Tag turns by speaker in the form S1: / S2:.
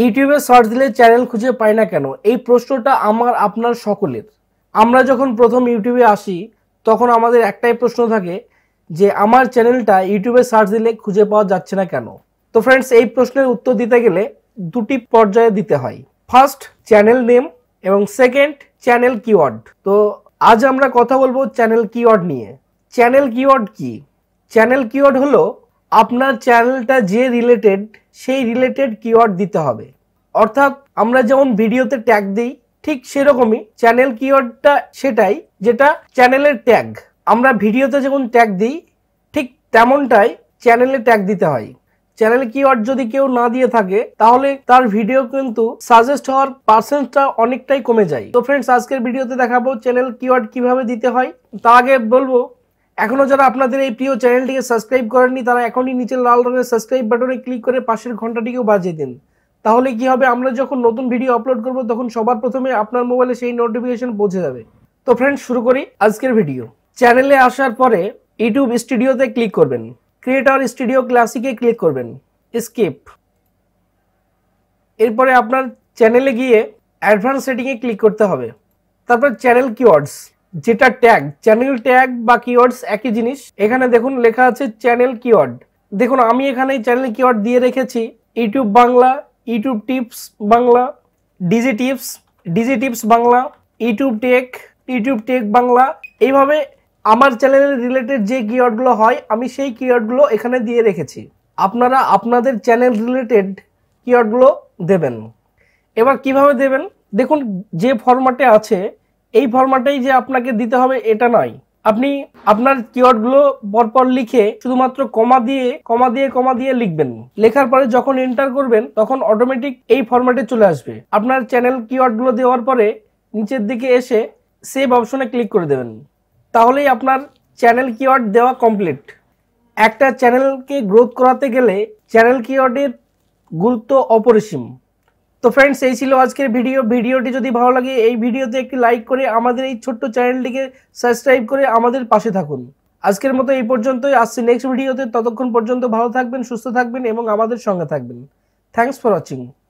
S1: ইউটিউবে সার্চ দিলে চ্যানেল খুঁজে পাই না কেন এই প্রশ্নটা আমার আপনার সকলের আমরা যখন প্রথম ইউটিউবে আসি তখন আমাদের একটাই প্রশ্ন থাকে যে আমার চ্যানেলটা ইউটিউবে সার্চ দিলে খুঁজে পাওয়া যাচ্ছে না কেন তো ফ্রেন্ডস এই প্রশ্নের উত্তর দিতে গেলে দুটি পর্যায়ে দিতে হয় ফার্স্ট চ্যানেল নেম এবং সেকেন্ড চ্যানেল কিওয়ার্ড তো আজ আমরা কথা বলবো চ্যানেল কিওয়ার্ড নিয়ে চ্যানেল কিওয়ার্ড কি চ্যানেল কিওয়ার্ড হলো আপনার চ্যানেলটা যে রিলেটেড সেই রিলেটেড কিওয়ার্ড দিতে হবে অর্থাৎ আমরা যেমন ভিডিওতে ট্যাগ দিই ঠিক সেরকমই চ্যানেল কিওয়ার্ডটা সেটাই যেটা চ্যানেলের ট্যাগ আমরা ভিডিওতে যেমন ট্যাগ দিই ঠিক তেমনটাই চ্যানেলে ট্যাগ দিতে হয় চ্যানেল কিওয়ার্ড যদি কেউ না দিয়ে থাকে তাহলে তার ভিডিও কিন্তু সাজেস্ট হওয়ার পার্সেন্টটা অনেকটাই কমে যায় তো ফ্রেন্ডস আজকের ভিডিওতে দেখাবো চ্যানেল কিওয়ার্ড কিভাবে দিতে হয় তা আগে বলবো এখনও যারা আপনাদের এই প্রিয় চ্যানেলটিকে সাবস্ক্রাইব করেননি তারা এখনই নিচে লাল রঙের সাবস্ক্রাইব বাটনে ক্লিক করে পাশের ঘন্টাটিকেও বাজিয়ে দিন তাহলে কি হবে আমরা যখন নতুন ভিডিও আপলোড করব তখন সবার প্রথমে আপনার মোবাইলে সেই নোটিফিকেশন পৌঁছে যাবে তো ফ্রেন্ডস শুরু করি আজকের ভিডিও চ্যানেলে আসার পরে ইউটিউব স্টুডিওতে ক্লিক করবেন ক্রিয়েটর স্টুডিও ক্লাসিকে ক্লিক করবেন স্কিপ এরপরে আপনার চ্যানেলে গিয়ে অ্যাডভান্স সেটিংয়ে ক্লিক করতে হবে তারপর চ্যানেল কিওয়ার্ডস যেটা ট্যাগ চ্যানেল ট্যাগ বা কিওয়ার্ডস একই জিনিস এখানে দেখুন লেখা আছে চ্যানেল কিওয়ার্ড দেখুন আমি এখানে চ্যানেল কিওয়ার্ড দিয়ে রেখেছি YouTube Bangla YouTube tips Bangla Digi tips Digi tips Bangla YouTube tech YouTube tech Bangla এইভাবে আমার চ্যানেলের রিলেটেড যে কিওয়ার্ডগুলো হয় আমি সেই কিওয়ার্ডগুলো এখানে দিয়ে রেখেছি আপনারা আপনাদের চ্যানেল রিলেটেড কিওয়ার্ডগুলো দেবেন এবার কিভাবে দেবেন দেখুন যে ফরম্যাটে আছে এই ফর্মাটাই যে আপনাকে দিতে হবে এটা নয় আপনি আপনার কিওয়ার্ডগুলো পরপর লিখে শুধুমাত্র কমা দিয়ে কমা দিয়ে কমা দিয়ে লিখবেন লেখার পরে যখন এন্টার করবেন তখন অটোমেটিক এই ফরম্যাটে চলে আসবে আপনার চ্যানেল কিওয়ার্ডগুলো দেওয়ার পরে নিচের দিকে এসে সেভ অপশনে ক্লিক করে দেবেন তাহলেই আপনার চ্যানেল কিওয়ার্ড দেওয়া কমপ্লিট একটা চ্যানেলকে গ্রোথ করাতে গেলে চ্যানেল কিওয়ার্ডের গুরুত্ব অপরিসীম তো ফ্রেন্ডস এই ছিল আজকের ভিডিও ভিডিওটি যদি ভালো লাগে এই ভিডিওতে একটি লাইক করে আমাদের এই ছোট্ট চ্যানেলটিকে সাবস্ক্রাইব করে আমাদের পাশে থাকুন আজকের মতো এই পর্যন্তই আসছি নেক্সট ভিডিওতে ততক্ষণ পর্যন্ত ভালো থাকবেন সুস্থ থাকবেন এবং আমাদের সঙ্গে থাকবেন থ্যাংকস ফর ওয়াচিং